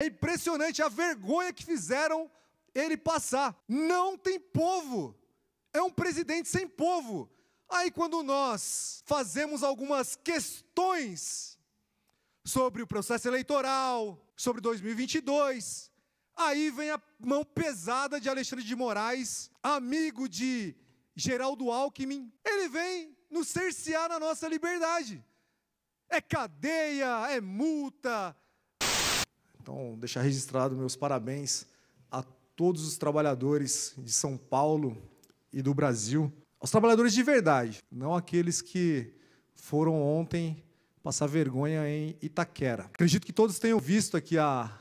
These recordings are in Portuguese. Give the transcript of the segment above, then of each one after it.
É impressionante a vergonha que fizeram ele passar. Não tem povo. É um presidente sem povo. Aí, quando nós fazemos algumas questões sobre o processo eleitoral, sobre 2022, aí vem a mão pesada de Alexandre de Moraes, amigo de Geraldo Alckmin. Ele vem nos cercear na nossa liberdade. É cadeia, é multa, então, deixar registrado meus parabéns a todos os trabalhadores de São Paulo e do Brasil, aos trabalhadores de verdade, não aqueles que foram ontem passar vergonha em Itaquera. Acredito que todos tenham visto aqui a,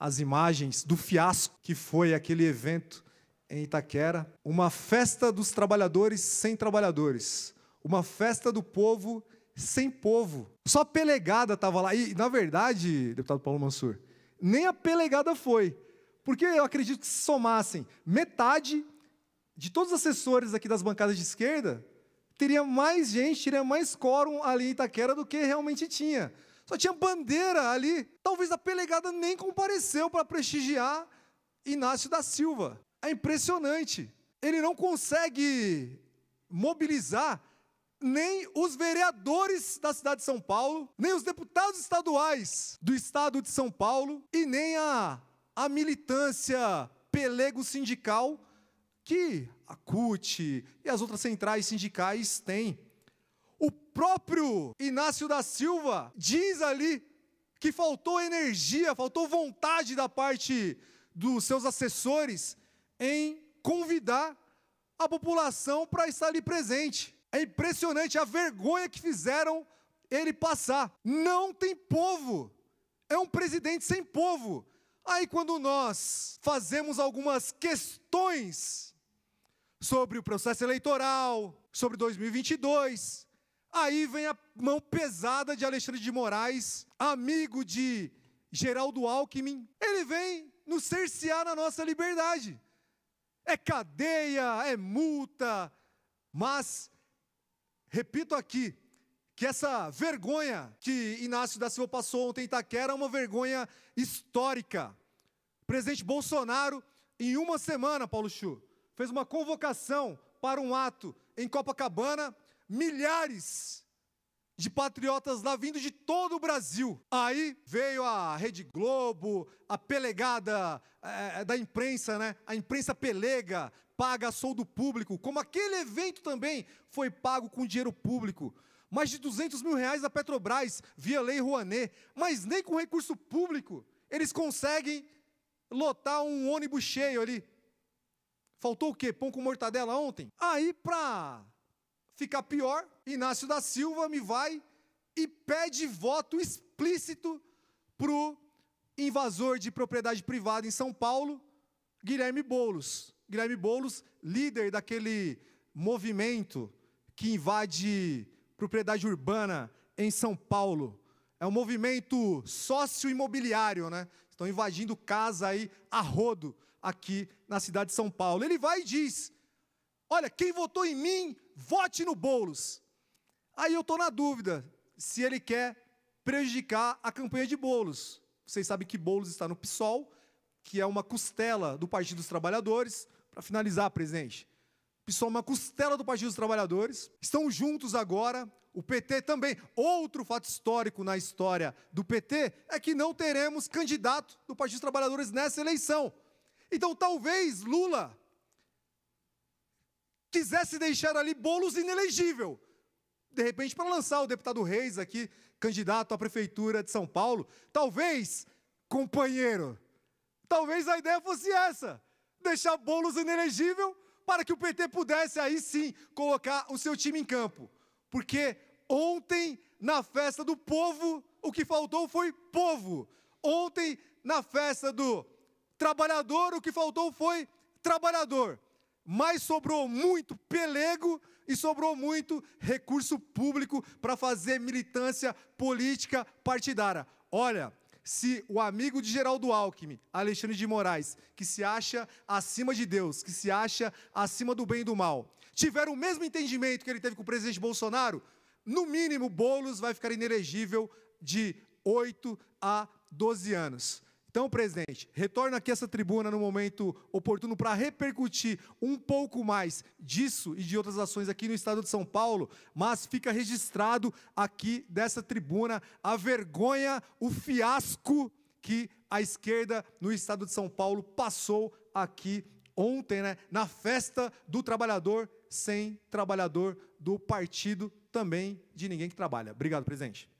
as imagens do fiasco que foi aquele evento em Itaquera, uma festa dos trabalhadores sem trabalhadores, uma festa do povo sem povo. Só a pelegada estava lá. E, na verdade, deputado Paulo Mansur, nem a pelegada foi. Porque eu acredito que se somassem metade de todos os assessores aqui das bancadas de esquerda, teria mais gente, teria mais quórum ali em Itaquera do que realmente tinha. Só tinha bandeira ali. Talvez a pelegada nem compareceu para prestigiar Inácio da Silva. É impressionante. Ele não consegue mobilizar nem os vereadores da cidade de São Paulo, nem os deputados estaduais do estado de São Paulo e nem a, a militância pelego sindical que a CUT e as outras centrais sindicais têm. O próprio Inácio da Silva diz ali que faltou energia, faltou vontade da parte dos seus assessores em convidar a população para estar ali presente. É impressionante a vergonha que fizeram ele passar. Não tem povo. É um presidente sem povo. Aí, quando nós fazemos algumas questões sobre o processo eleitoral, sobre 2022, aí vem a mão pesada de Alexandre de Moraes, amigo de Geraldo Alckmin. Ele vem nos cercear na nossa liberdade. É cadeia, é multa, mas Repito aqui que essa vergonha que Inácio da Silva passou ontem em Itaquera é uma vergonha histórica. O presidente Bolsonaro, em uma semana, Paulo Chu, fez uma convocação para um ato em Copacabana, milhares de patriotas lá vindo de todo o Brasil. Aí veio a Rede Globo, a pelegada é, da imprensa, né? A imprensa pelega, paga a do público, como aquele evento também foi pago com dinheiro público. Mais de 200 mil reais da Petrobras via Lei Rouanet, mas nem com recurso público eles conseguem lotar um ônibus cheio ali. Faltou o quê? Pão com mortadela ontem? Aí, para fica pior, Inácio da Silva me vai e pede voto explícito para o invasor de propriedade privada em São Paulo, Guilherme Boulos. Guilherme Boulos, líder daquele movimento que invade propriedade urbana em São Paulo. É um movimento sócio-imobiliário, né? Estão invadindo casa aí a rodo aqui na cidade de São Paulo. Ele vai e diz: Olha, quem votou em mim vote no Boulos. Aí eu estou na dúvida se ele quer prejudicar a campanha de Boulos. Vocês sabem que Boulos está no PSOL, que é uma costela do Partido dos Trabalhadores. Para finalizar, presidente, PSOL é uma costela do Partido dos Trabalhadores. Estão juntos agora. O PT também. Outro fato histórico na história do PT é que não teremos candidato do Partido dos Trabalhadores nessa eleição. Então, talvez Lula quisesse deixar ali bolos inelegível. De repente, para lançar o deputado Reis aqui, candidato à prefeitura de São Paulo, talvez, companheiro, talvez a ideia fosse essa: deixar bolos inelegível para que o PT pudesse aí sim colocar o seu time em campo. Porque ontem, na festa do povo, o que faltou foi povo. Ontem, na festa do trabalhador, o que faltou foi trabalhador mas sobrou muito pelego e sobrou muito recurso público para fazer militância política partidária. Olha, se o amigo de Geraldo Alckmin, Alexandre de Moraes, que se acha acima de Deus, que se acha acima do bem e do mal, tiver o mesmo entendimento que ele teve com o presidente Bolsonaro, no mínimo Boulos vai ficar inelegível de 8 a 12 anos. Então, presidente, retorno aqui a essa tribuna no momento oportuno para repercutir um pouco mais disso e de outras ações aqui no estado de São Paulo, mas fica registrado aqui dessa tribuna a vergonha, o fiasco que a esquerda no estado de São Paulo passou aqui ontem, né, na festa do trabalhador sem trabalhador do partido também de ninguém que trabalha. Obrigado, presidente.